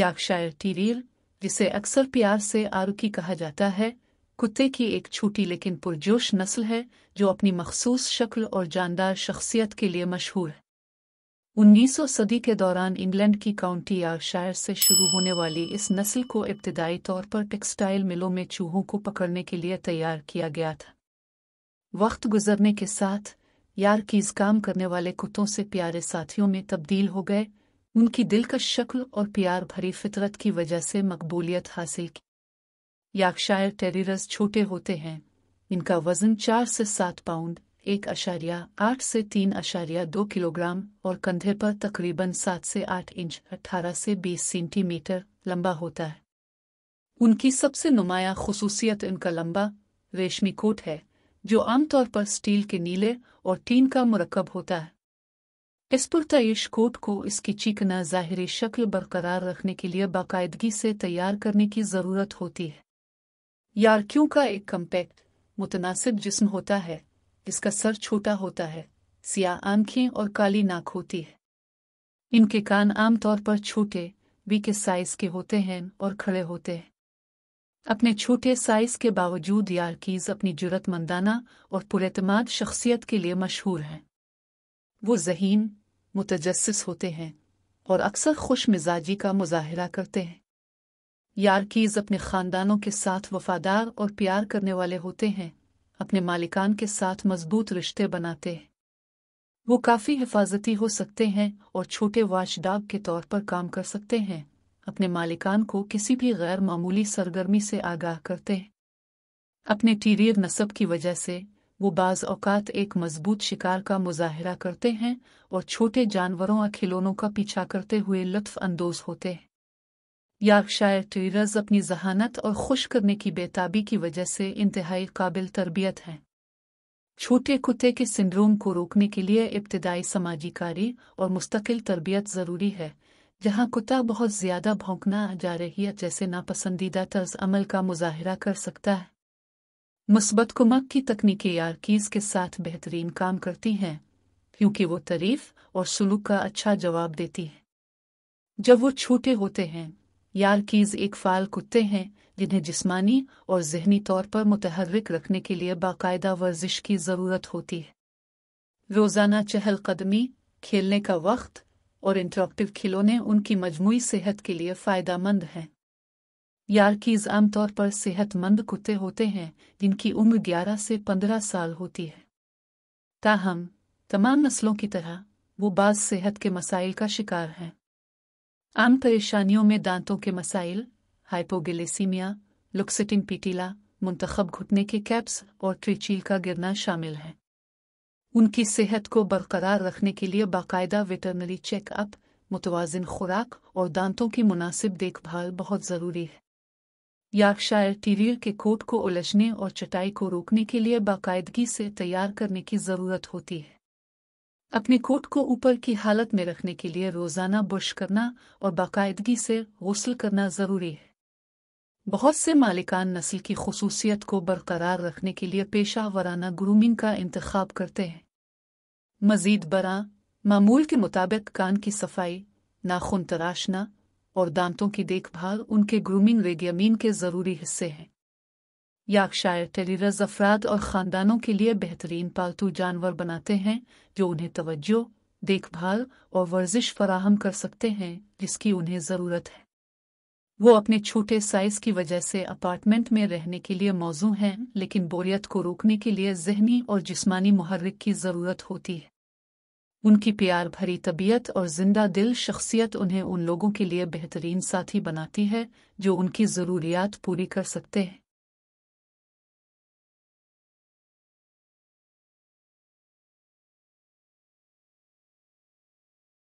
Yorkshire टीरियल जिसे अक्सर प्यार से आरुकी कहा जाता है कुत्ते की एक छोटी लेकिन पुरजोश नस्ल है जो अपनी मखसूस शक्ल और जानदार शख्सियत के लिए मशहूर है उन्नीसवीं सदी के दौरान इंग्लैंड की काउंटी यार्कशायर से शुरू होने वाली इस नस्ल को इब्तदाई तौर पर टेक्सटाइल मिलों में चूहों को पकड़ने के लिए तैयार किया गया था वक्त गुजरने के साथ कीज काम करने वाले कुत्तों से प्यारे साथियों में तब्दील हो गए उनकी दिलकश शक्ल और प्यार भरी फितरत की वजह से मकबूलियत हासिल की याकशायर टेरिरस छोटे होते हैं इनका वजन चार से सात पाउंड एक अशारिया आठ से तीन अशारिया दो किलोग्राम और कंधे पर तकरीबन सात से आठ इंच अठारह से बीस सेंटीमीटर लंबा होता है उनकी सबसे नुमाया खसूसियत इनका लंबा रेशमी कोट है जो आमतौर पर स्टील के नीले और टीन का मरकब होता है इस पुरतईश कोट को इसकी चिकना ज़ाहरी शक्ल बरकरार रखने के लिए बाकायदगी से तैयार करने की ज़रूरत होती है यारकियों का एक कम्पैक्ट मुतनासिब जिस्म होता है इसका सर छोटा होता है सियाह आंखें और काली नाक होती है इनके कान आमतौर पर छोटे वी के साइज के होते हैं और खड़े होते हैं अपने छोटे साइज के बावजूद यारकीज अपनी जरूरतमंदाना और पुरतमाद शख्सियत के लिए मशहूर हैं वो जहीन मुतजस होते हैं और अक्सर खुश मिजाजी का मुजाहरा करते हैं यारकीज़ अपने ख़ानदानों के साथ वफादार और प्यार करने वाले होते हैं अपने मालिकान के साथ मजबूत रिश्ते बनाते हैं वो काफ़ी हिफाजती हो सकते हैं और छोटे वाशडाग के तौर पर काम कर सकते हैं अपने मालिकान को किसी भी गैर मामूली सरगर्मी से आगाह करते हैं अपने टीरियर नस्ब की वजह से वो बाज़ औकात एक मजबूत शिकार का मुजाहरा करते हैं और छोटे जानवरों और खिलौनों का पीछा करते हुए अंदोज होते हैं यार्कशायर टीरर्स अपनी जहानत और खुश करने की बेताबी की वजह से इंतहाई काबिल तरबियत हैं छोटे कुत्ते के सिंड्रोम को रोकने के लिए इब्तदाई समाजी कार्य और मुस्तकिल तरबियत ज़रूरी है जहाँ कुत्ता बहुत ज़्यादा भौंकना जा रही है जैसे नापसंदीदा तर्ज अमल का मुजाहरा कर सकता है मस्बत कुमक की तकनीकें यारकीज के साथ बेहतरीन काम करती हैं क्योंकि वो तारीफ और सुलूक का अच्छा जवाब देती है जब वो छोटे होते हैं यारकीज एक फाल कुत्ते हैं जिन्हें जिस्मानी और जहनी तौर पर मुतहरक रखने के लिए बाकायदा वर्जिश की ज़रूरत होती है रोज़ाना चहलकदमी खेलने का वक्त और इंटरक्टिव खिलौने उनकी मजमू सेहत के लिए फ़ायदा मंद हैं यार्कीज आमतौर पर सेहतमंद कुत्ते होते हैं जिनकी उम्र ग्यारह से पंद्रह साल होती है ताहम तमाम नस्लों की तरह वो बाज सेहत के मसाइल का शिकार हैं आम परेशानियों में दांतों के मसाइल हाइपोगलेसीमिया लुक्सिटिन पीटीला मुंतखब घुटने के कैप्स और ट्रीचील का गिरना शामिल है उनकी सेहत को बरकरार रखने के लिए बाकायदा वेटरनरी चेकअप मुतवाजन खुराक और दांतों की मुनासिब देखभाल बहुत ज़रूरी है याक्षायर टीरियर के कोट को उलझने और चटाई को रोकने के लिए बाकायदगी से तैयार करने की ज़रूरत होती है अपने कोट को ऊपर की हालत में रखने के लिए रोज़ाना बुश करना और बाकायदगी से गौसल करना ज़रूरी है बहुत से मालिकान नस्ल की खसूसियत को बरकरार रखने के लिए पेशा वराना ग्रूमिंग का इंतखब करते हैं मज़ीद बरा मामूल के मुताबिक कान की सफाई नाखून तराशना और दांतों की देखभाल उनके ग्रूमिंग रेगियामीन के ज़रूरी हिस्से हैं याकशायर टेलीरस अफराद और ख़ानदानों के लिए बेहतरीन पालतू जानवर बनाते हैं जो उन्हें तवज्जो देखभाल और वर्जिश फराहम कर सकते हैं जिसकी उन्हें ज़रूरत है वो अपने छोटे साइज की वजह से अपार्टमेंट में रहने के लिए मौजू हैं लेकिन बोरियत को रोकने के लिए जहनी और जिस्मानी मुहर्रिक की ज़रूरत होती है उनकी प्यार भरी तबीयत और जिंदा दिल शख्सियत उन्हें उन लोगों के लिए बेहतरीन साथी बनाती है जो उनकी ज़रूरियात पूरी कर सकते हैं